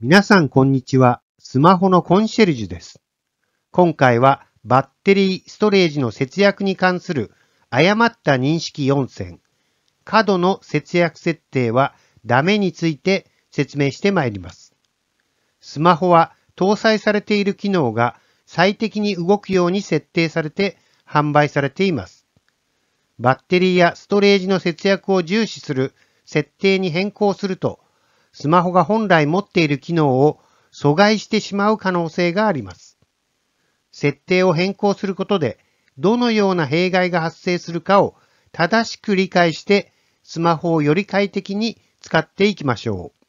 皆さんこんにちは。スマホのコンシェルジュです。今回はバッテリーストレージの節約に関する誤った認識4選、過度の節約設定はダメについて説明してまいります。スマホは搭載されている機能が最適に動くように設定されて販売されています。バッテリーやストレージの節約を重視する設定に変更すると、スマホが本来持っている機能を阻害してしまう可能性があります。設定を変更することで、どのような弊害が発生するかを正しく理解して、スマホをより快適に使っていきましょう。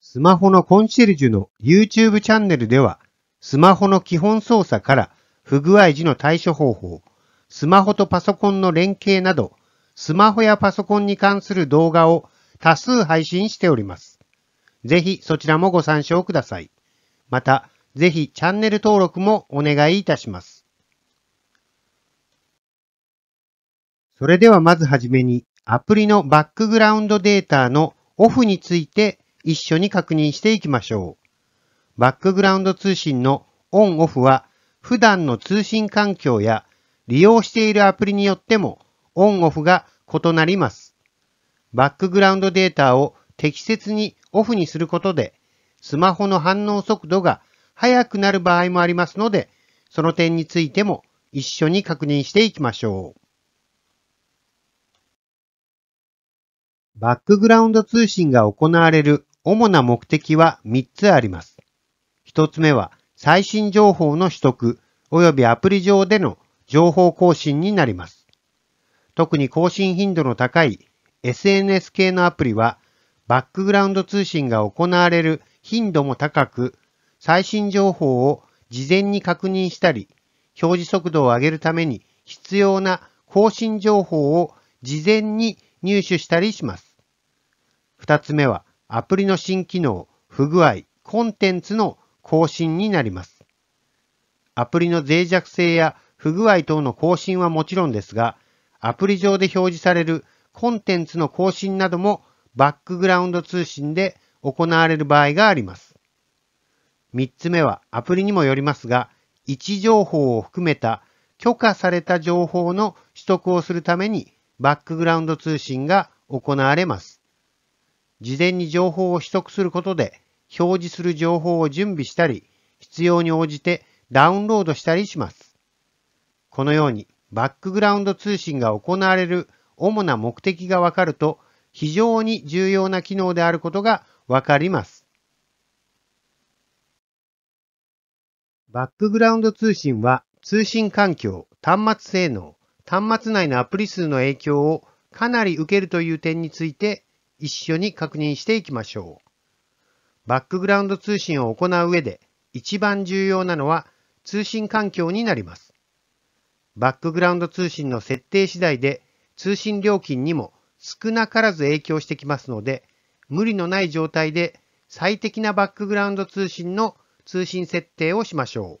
スマホのコンシェルジュの YouTube チャンネルでは、スマホの基本操作から不具合時の対処方法、スマホとパソコンの連携など、スマホやパソコンに関する動画を多数配信しております。ぜひそちらもご参照ください。また、ぜひチャンネル登録もお願いいたします。それではまずはじめに、アプリのバックグラウンドデータのオフについて一緒に確認していきましょう。バックグラウンド通信のオンオフは普段の通信環境や利用しているアプリによってもオンオフが異なります。バックグラウンドデータを適切にオフにすることで、スマホの反応速度が速くなる場合もありますので、その点についても一緒に確認していきましょう。バックグラウンド通信が行われる主な目的は3つあります。1つ目は最新情報の取得及びアプリ上での情報更新になります。特に更新頻度の高い SNS 系のアプリは、バックグラウンド通信が行われる頻度も高く、最新情報を事前に確認したり、表示速度を上げるために必要な更新情報を事前に入手したりします。二つ目は、アプリの新機能、不具合、コンテンツの更新になります。アプリの脆弱性や不具合等の更新はもちろんですが、アプリ上で表示されるコンテンツの更新などもバックグラウンド通信で行われる場合があります。3つ目はアプリにもよりますが、位置情報を含めた許可された情報の取得をするためにバックグラウンド通信が行われます。事前に情報を取得することで表示する情報を準備したり、必要に応じてダウンロードしたりします。このようにバックグラウンド通信が行われる主な目的がわかると非常に重要な機能であることがわかります。バックグラウンド通信は通信環境、端末性能、端末内のアプリ数の影響をかなり受けるという点について一緒に確認していきましょう。バックグラウンド通信を行う上で一番重要なのは通信環境になります。バックグラウンド通信の設定次第で通信料金にも少なからず影響してきますので、無理のない状態で最適なバックグラウンド通信の通信設定をしましょう。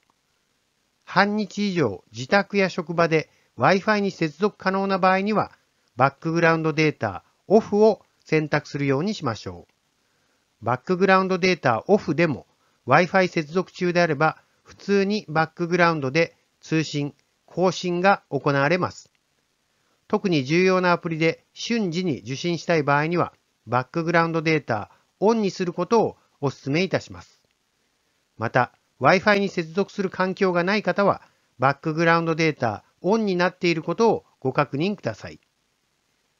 半日以上自宅や職場で Wi-Fi に接続可能な場合には、バックグラウンドデータオフを選択するようにしましょう。バックグラウンドデータオフでも Wi-Fi 接続中であれば、普通にバックグラウンドで通信、更新が行われます。特に重要なアプリで瞬時に受信したい場合には、バックグラウンドデータオンにすることをお勧めいたします。また、Wi-Fi に接続する環境がない方は、バックグラウンドデータオンになっていることをご確認ください。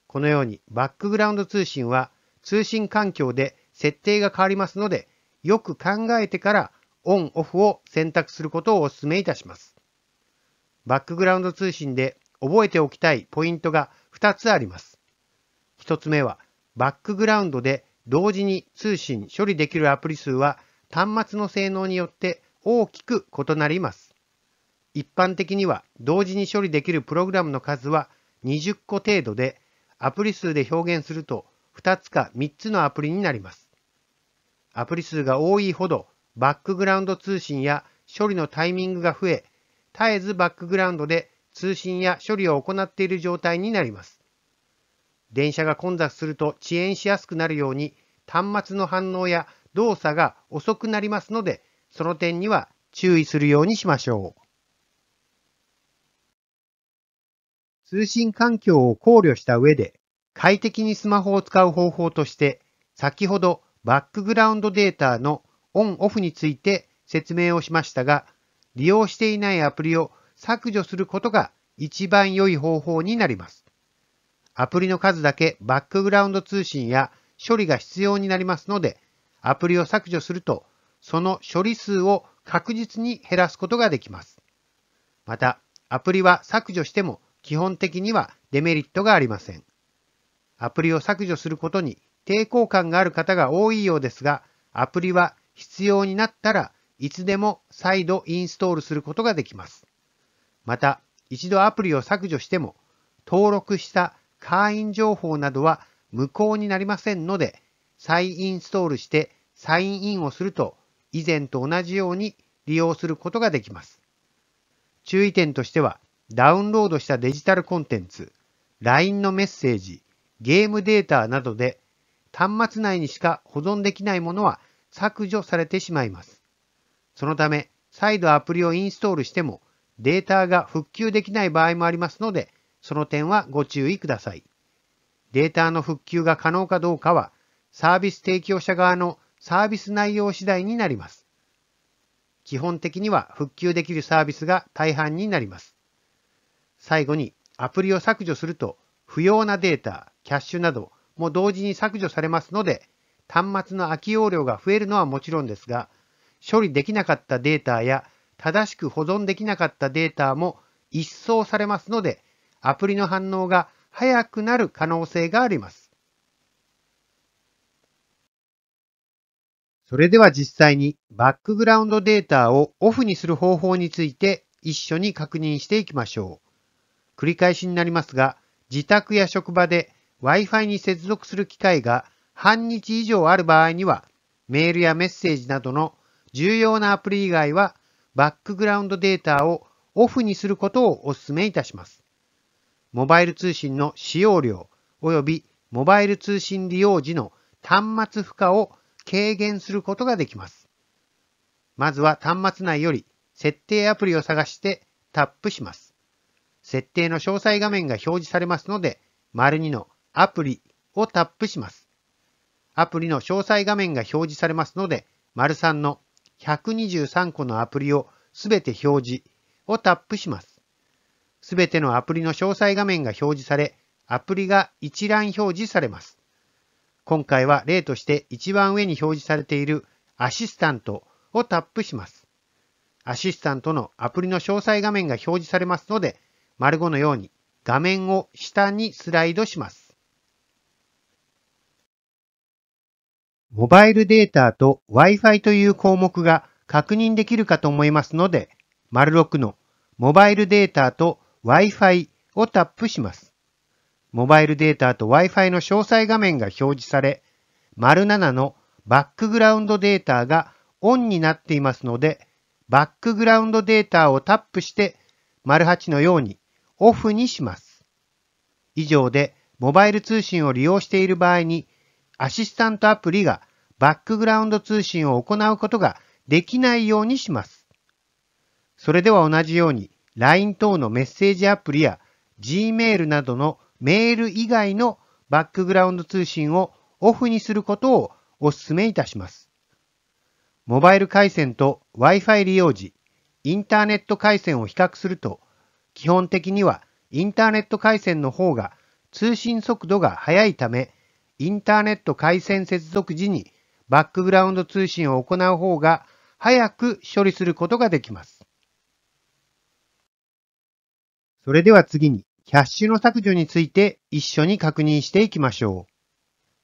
このようにバックグラウンド通信は通信環境で設定が変わりますので、よく考えてからオン・オフを選択することをお勧めいたします。バックグラウンド通信で覚えておきたいポイントが2つあります。1つ目は、バックグラウンドで同時に通信処理できるアプリ数は端末の性能によって大きく異なります。一般的には同時に処理できるプログラムの数は20個程度で、アプリ数で表現すると2つか3つのアプリになります。アプリ数が多いほどバックグラウンド通信や処理のタイミングが増え、絶えずバックグラウンドで通信や処理を行っている状態になります。電車が混雑すると遅延しやすくなるように端末の反応や動作が遅くなりますので、その点には注意するようにしましょう。通信環境を考慮した上で、快適にスマホを使う方法として、先ほどバックグラウンドデータのオンオフについて説明をしましたが、利用していないアプリを削除することが一番良い方法になります。アプリの数だけバックグラウンド通信や処理が必要になりますので、アプリを削除すると、その処理数を確実に減らすことができます。また、アプリは削除しても基本的にはデメリットがありません。アプリを削除することに抵抗感がある方が多いようですが、アプリは必要になったらいつでも再度インストールすることができます。また、一度アプリを削除しても、登録した会員情報などは無効になりませんので、再インストールしてサインインをすると、以前と同じように利用することができます。注意点としては、ダウンロードしたデジタルコンテンツ、LINE のメッセージ、ゲームデータなどで、端末内にしか保存できないものは削除されてしまいます。そのため、再度アプリをインストールしてもデータが復旧できない場合もありますので、その点はご注意ください。データの復旧が可能かどうかは、サービス提供者側のサービス内容次第になります。基本的には復旧できるサービスが大半になります。最後に、アプリを削除すると、不要なデータ、キャッシュなども同時に削除されますので、端末の空き容量が増えるのはもちろんですが、処理できなかったデータや正しく保存できなかったデータも一掃されますので、アプリの反応が早くなる可能性があります。それでは実際にバックグラウンドデータをオフにする方法について一緒に確認していきましょう。繰り返しになりますが、自宅や職場で Wi-Fi に接続する機会が半日以上ある場合には、メールやメッセージなどの重要なアプリ以外はバックグラウンドデータをオフにすることをお勧めいたします。モバイル通信の使用量及びモバイル通信利用時の端末負荷を軽減することができます。まずは端末内より設定アプリを探してタップします。設定の詳細画面が表示されますので、丸2のアプリをタップします。アプリの詳細画面が表示されますので、丸3の123個のアプリをすべて表示をタップします。すべてのアプリの詳細画面が表示され、アプリが一覧表示されます。今回は例として一番上に表示されているアシスタントをタップします。アシスタントのアプリの詳細画面が表示されますので、丸5のように画面を下にスライドします。モバイルデータと Wi-Fi という項目が確認できるかと思いますので、丸6のモバイルデータと Wi-Fi をタップします。モバイルデータと Wi-Fi の詳細画面が表示され、丸7のバックグラウンドデータがオンになっていますので、バックグラウンドデータをタップして、丸8のようにオフにします。以上で、モバイル通信を利用している場合にアシスタントアプリがバックグラウンド通信を行うことができないようにします。それでは同じように LINE 等のメッセージアプリや Gmail などのメール以外のバックグラウンド通信をオフにすることをお勧めいたします。モバイル回線と Wi-Fi 利用時、インターネット回線を比較すると、基本的にはインターネット回線の方が通信速度が速いため、インターネット回線接続時にバックグラウンド通信を行う方が早く処理することができます。それでは次にキャッシュの削除について一緒に確認していきましょう。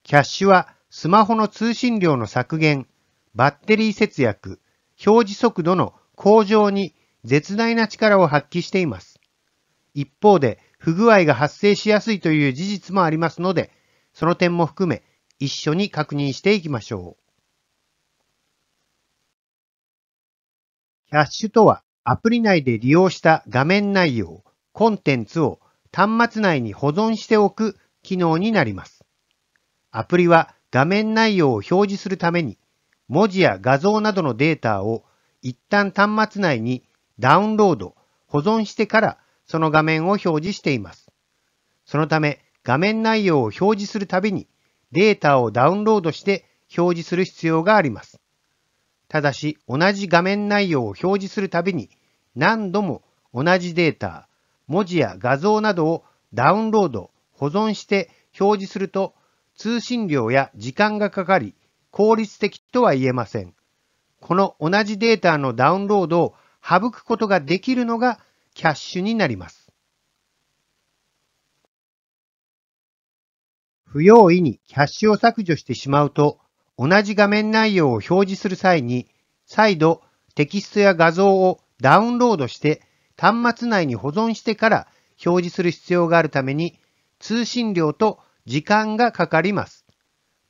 キャッシュはスマホの通信量の削減、バッテリー節約、表示速度の向上に絶大な力を発揮しています。一方で不具合が発生しやすいという事実もありますので、その点も含め、一緒に確認していきましょう。キャッシュとは、アプリ内で利用した画面内容、コンテンツを端末内に保存しておく機能になります。アプリは画面内容を表示するために、文字や画像などのデータを一旦端末内にダウンロード、保存してからその画面を表示しています。そのため、画面内容を表示するたびにデータをダウンロードして表示する必要があります。ただし、同じ画面内容を表示するたびに何度も同じデータ、文字や画像などをダウンロード、保存して表示すると通信量や時間がかかり効率的とは言えません。この同じデータのダウンロードを省くことができるのがキャッシュになります。不用意にキャッシュを削除してしまうと、同じ画面内容を表示する際に、再度テキストや画像をダウンロードして端末内に保存してから表示する必要があるために、通信量と時間がかかります。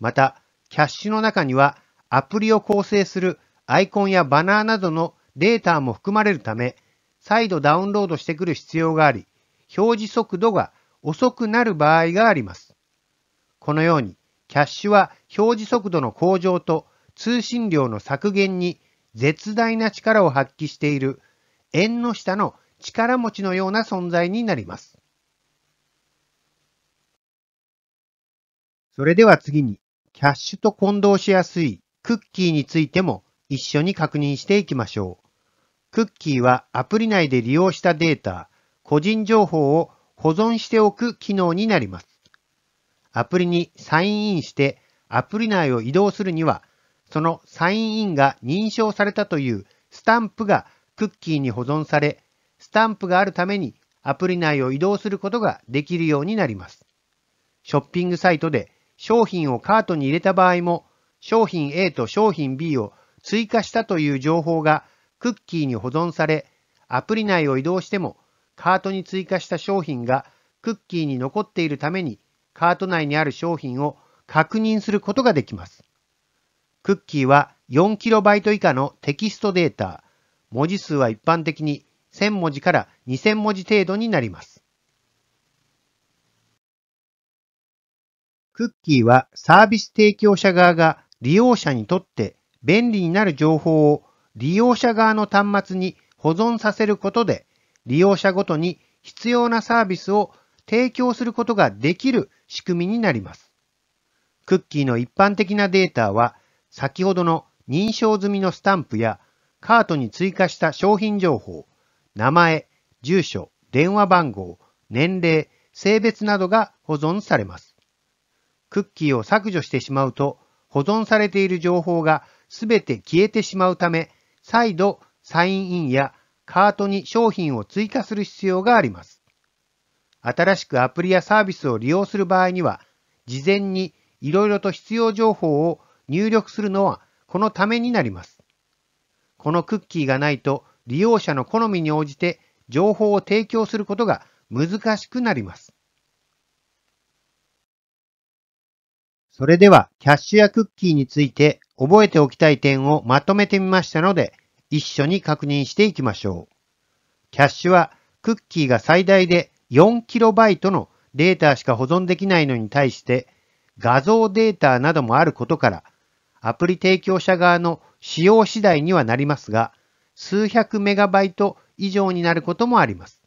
また、キャッシュの中にはアプリを構成するアイコンやバナーなどのデータも含まれるため、再度ダウンロードしてくる必要があり、表示速度が遅くなる場合があります。このように、キャッシュは表示速度の向上と通信量の削減に絶大な力を発揮している円の下の力持ちのような存在になります。それでは次に、キャッシュと混同しやすいクッキーについても一緒に確認していきましょう。クッキーはアプリ内で利用したデータ、個人情報を保存しておく機能になります。アプリにサインインしてアプリ内を移動するには、そのサインインが認証されたというスタンプがクッキーに保存され、スタンプがあるためにアプリ内を移動することができるようになります。ショッピングサイトで商品をカートに入れた場合も、商品 A と商品 B を追加したという情報がクッキーに保存され、アプリ内を移動してもカートに追加した商品がクッキーに残っているためにカート内にある商品を確認することができます。クッキーは 4KB 以下のテキストデータ、文字数は一般的に1000文字から2000文字程度になります。クッキーはサービス提供者側が利用者にとって便利になる情報を利用者側の端末に保存させることで利用者ごとに必要なサービスを提供することができる仕組みになります。クッキーの一般的なデータは、先ほどの認証済みのスタンプや、カートに追加した商品情報、名前、住所、電話番号、年齢、性別などが保存されます。クッキーを削除してしまうと、保存されている情報がすべて消えてしまうため、再度サインインやカートに商品を追加する必要があります。新しくアプリやサービスを利用する場合には、事前にいろいろと必要情報を入力するのはこのためになります。このクッキーがないと利用者の好みに応じて情報を提供することが難しくなります。それではキャッシュやクッキーについて覚えておきたい点をまとめてみましたので一緒に確認していきましょう。キャッシュはクッキーが最大で 4KB のデータしか保存できないのに対して画像データなどもあることからアプリ提供者側の使用次第にはなりますが数百メガバイト以上になることもあります。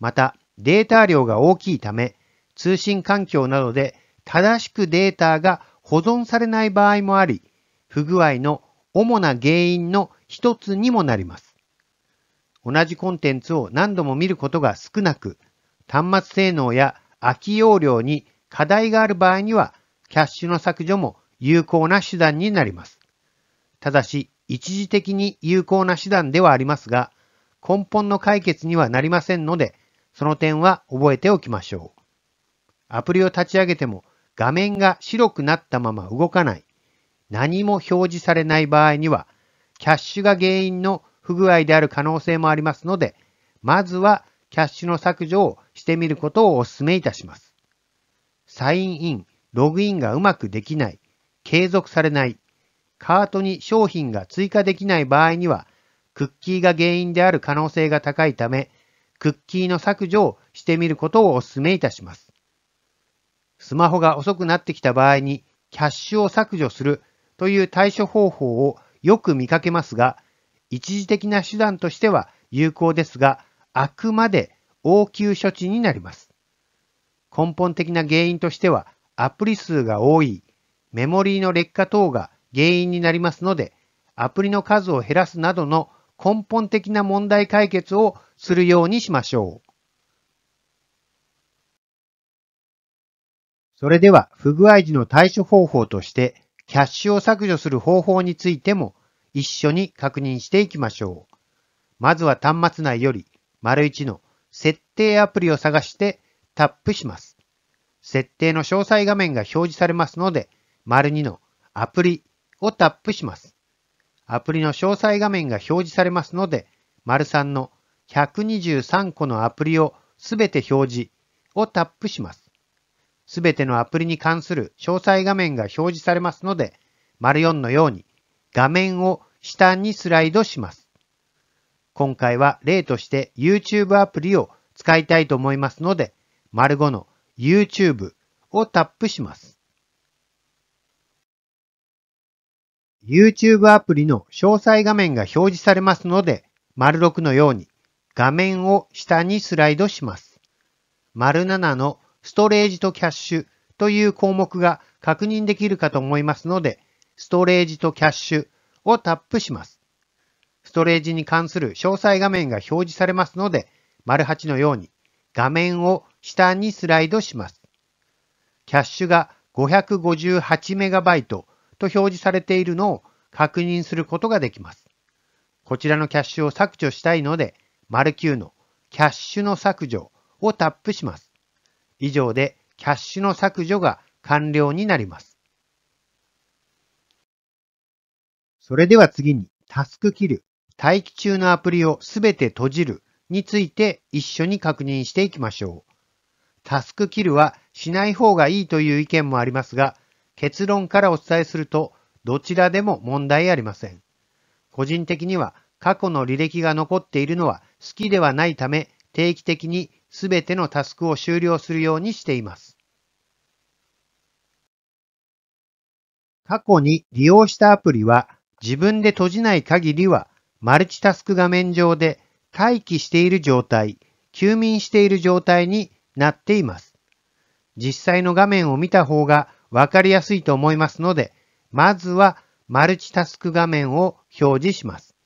またデータ量が大きいため通信環境などで正しくデータが保存されない場合もあり不具合の主な原因の一つにもなります。同じコンテンツを何度も見ることが少なく、端末性能や空き容量に課題がある場合には、キャッシュの削除も有効な手段になります。ただし、一時的に有効な手段ではありますが、根本の解決にはなりませんので、その点は覚えておきましょう。アプリを立ち上げても画面が白くなったまま動かない、何も表示されない場合には、キャッシュが原因の不具合である可能性もありますので、まずはキャッシュの削除をしてみることをお勧めいたします。サインイン、ログインがうまくできない、継続されない、カートに商品が追加できない場合には、クッキーが原因である可能性が高いため、クッキーの削除をしてみることをお勧めいたします。スマホが遅くなってきた場合に、キャッシュを削除するという対処方法をよく見かけますが、一時的な手段としては有効ですが、あくまで応急処置になります。根本的な原因としては、アプリ数が多い、メモリーの劣化等が原因になりますので、アプリの数を減らすなどの根本的な問題解決をするようにしましょう。それでは、不具合時の対処方法として、キャッシュを削除する方法についても一緒に確認していきましょう。まずは端末内より、丸1の設定アプリを探してタップします。設定の詳細画面が表示されますので、丸2のアプリをタップします。アプリの詳細画面が表示されますので、丸3の123個のアプリをすべて表示をタップします。すべてのアプリに関する詳細画面が表示されますので、丸4のように画面を下にスライドします。今回は例として YouTube アプリを使いたいと思いますので、丸5の YouTube をタップします。YouTube アプリの詳細画面が表示されますので、丸6のように画面を下にスライドします。丸7のストレージとキャッシュという項目が確認できるかと思いますので、ストレージとキャッシュをタップします。ストレージに関する詳細画面が表示されますので、丸8のように画面を下にスライドします。キャッシュが 558MB と表示されているのを確認することができます。こちらのキャッシュを削除したいので、丸9のキャッシュの削除をタップします。以上でキャッシュの削除が完了になります。それでは次にタスクキル待機中のアプリをすべて閉じるについて一緒に確認していきましょう。タスクキルはしない方がいいという意見もありますが、結論からお伝えすると、どちらでも問題ありません。個人的には過去の履歴が残っているのは好きではないため、定期的にすべてのタスクを終了するようにしています。過去に利用したアプリは自分で閉じない限りはマルチタスク画面上で待機している状態、休眠している状態になっています。実際の画面を見た方がわかりやすいと思いますので、まずはマルチタスク画面を表示します。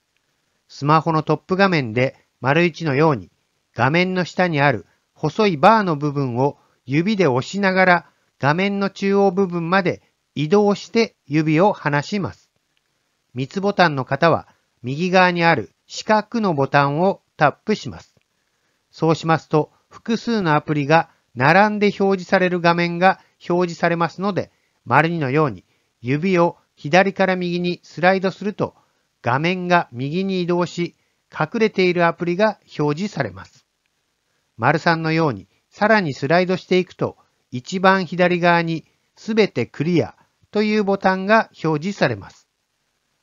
スマホのトップ画面で丸1のように画面の下にある細いバーの部分を指で押しながら画面の中央部分まで移動して指を離します。3つボタンの方は右側にある四角のボタンをタップします。そうしますと、複数のアプリが並んで表示される画面が表示されますので、丸2のように指を左から右にスライドすると、画面が右に移動し、隠れているアプリが表示されます。丸3のようにさらにスライドしていくと、一番左側にすべてクリアというボタンが表示されます。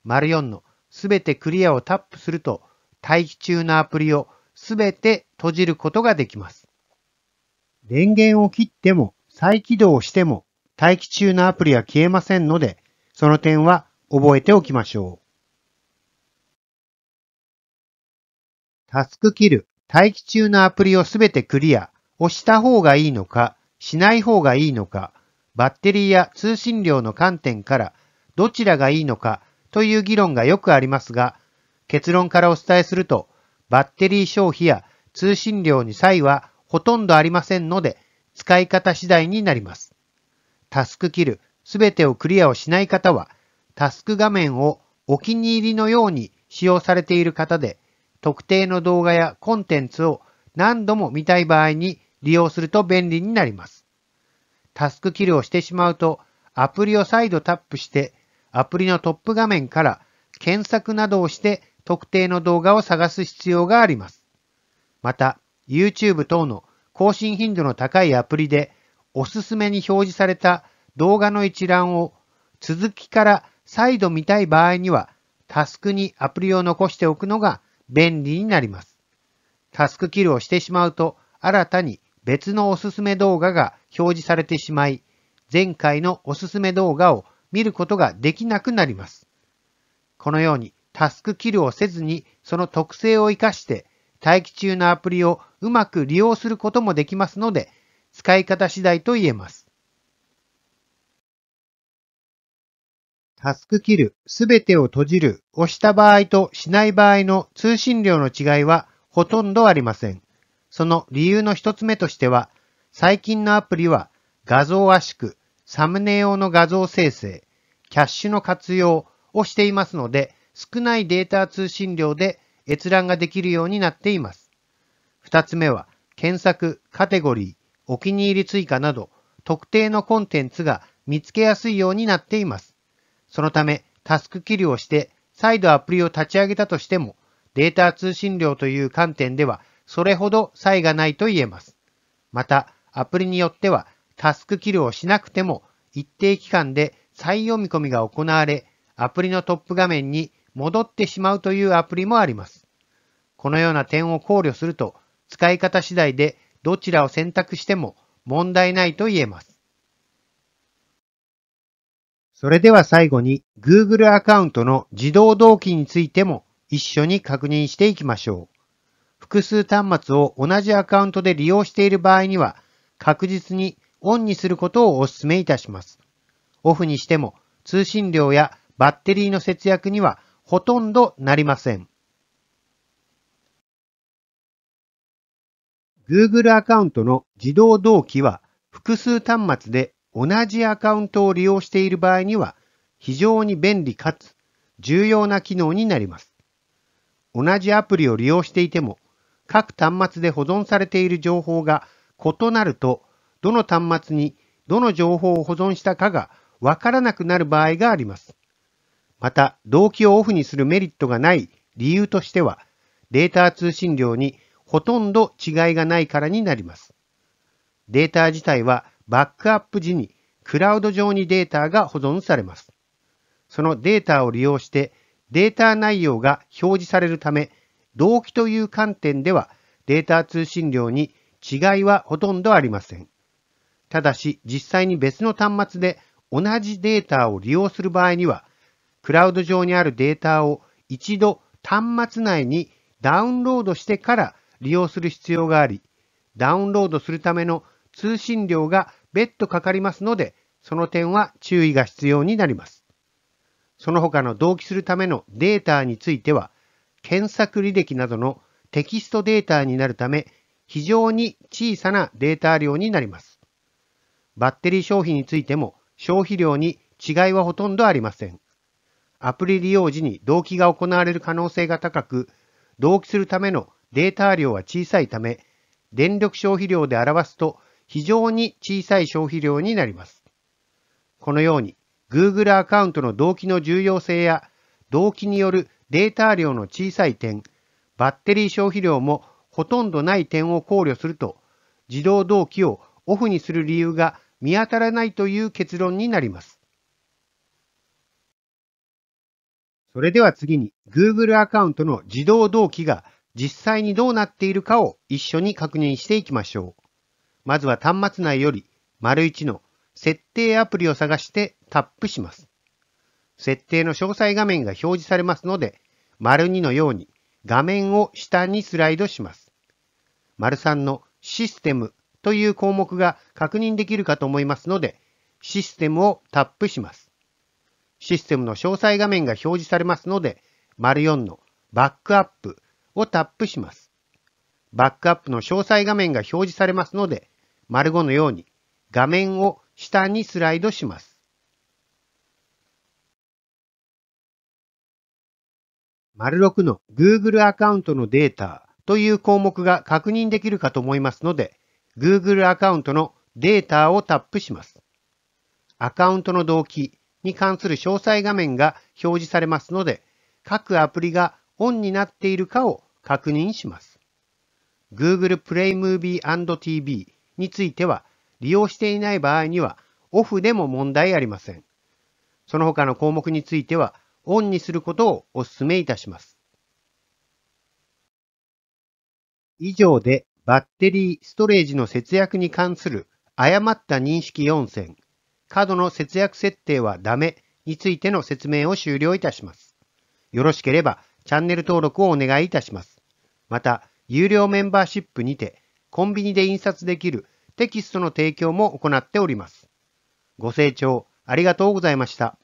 丸4のすべてクリアをタップすると、待機中のアプリをすべて閉じることができます。電源を切っても再起動しても待機中のアプリは消えませんので、その点は覚えておきましょう。タスク切る、待機中のアプリをすべてクリアをした方がいいのか、しない方がいいのか、バッテリーや通信量の観点からどちらがいいのかという議論がよくありますが、結論からお伝えすると、バッテリー消費や通信量に差異はほとんどありませんので、使い方次第になります。タスクキル、すべてをクリアをしない方は、タスク画面をお気に入りのように使用されている方で、特定の動画やコンテンツを何度も見たい場合に利用すると便利になります。タスクキルをしてしまうと、アプリを再度タップしてアプリのトップ画面から検索などをして特定の動画を探す必要があります。また、YouTube 等の更新頻度の高いアプリでおすすめに表示された動画の一覧を続きから再度見たい場合にはタスクにアプリを残しておくのが便利になります。タスクキルをしてしまうと新たに別のおすすめ動画が表示されてしまい前回のおすすめ動画を見ることができなくなります。このようにタスクキルをせずにその特性を活かして待機中のアプリをうまく利用することもできますので使い方次第と言えます。タスクキルすべてを閉じる押した場合としない場合の通信量の違いはほとんどありません。その理由の一つ目としては、最近のアプリは画像圧縮、サムネ用の画像生成、キャッシュの活用をしていますので、少ないデータ通信量で閲覧ができるようになっています。2つ目は、検索、カテゴリー、お気に入り追加など、特定のコンテンツが見つけやすいようになっています。そのため、タスク切りをして、再度アプリを立ち上げたとしても、データ通信量という観点では、それほど差異がないと言えます。また、アプリによっては、タスクキルをしなくても一定期間で再読み込みが行われ、アプリのトップ画面に戻ってしまうというアプリもあります。このような点を考慮すると、使い方次第でどちらを選択しても問題ないと言えます。それでは最後に Google アカウントの自動同期についても一緒に確認していきましょう。複数端末を同じアカウントで利用している場合には、確実にオンにすることをお勧めいたします。オフにしても通信量やバッテリーの節約にはほとんどなりません。Google アカウントの自動同期は複数端末で同じアカウントを利用している場合には非常に便利かつ重要な機能になります。同じアプリを利用していても各端末で保存されている情報が異なるとどの端末にどの情報を保存したかがわからなくなる場合があります。また、動機をオフにするメリットがない理由としては、データ通信量にほとんど違いがないからになります。データ自体はバックアップ時にクラウド上にデータが保存されます。そのデータを利用してデータ内容が表示されるため、動機という観点ではデータ通信量に違いはほとんどありません。ただし、実際に別の端末で同じデータを利用する場合には、クラウド上にあるデータを一度端末内にダウンロードしてから利用する必要があり、ダウンロードするための通信量が別途かかりますので、その点は注意が必要になります。その他の同期するためのデータについては、検索履歴などのテキストデータになるため、非常に小さなデータ量になります。バッテリー消費についても消費量に違いはほとんどありません。アプリ利用時に同期が行われる可能性が高く、同期するためのデータ量は小さいため、電力消費量で表すと非常に小さい消費量になります。このように Google アカウントの動機の重要性や動機によるデータ量の小さい点、バッテリー消費量もほとんどない点を考慮すると自動同期をオフにする理由が見当たらないという結論になります。それでは次に Google アカウントの自動同期が実際にどうなっているかを一緒に確認していきましょう。まずは端末内より丸1の設定アプリを探してタップします。設定の詳細画面が表示されますので、丸2のように画面を下にスライドします。丸3のシステムという項目が確認できるかと思いますので、システムをタップします。システムの詳細画面が表示されますので、丸4のバックアップをタップします。バックアップの詳細画面が表示されますので、丸5のように画面を下にスライドします。丸6の Google アカウントのデータという項目が確認できるかと思いますので、Google アカウントのデータをタップします。アカウントの動機に関する詳細画面が表示されますので、各アプリがオンになっているかを確認します。Google Play Movie TV については、利用していない場合にはオフでも問題ありません。その他の項目については、オンにすることをお勧めいたします。以上でバッテリー、ストレージの節約に関する誤った認識4選、過度の節約設定はダメについての説明を終了いたします。よろしければチャンネル登録をお願いいたします。また、有料メンバーシップにて、コンビニで印刷できるテキストの提供も行っております。ご清聴ありがとうございました。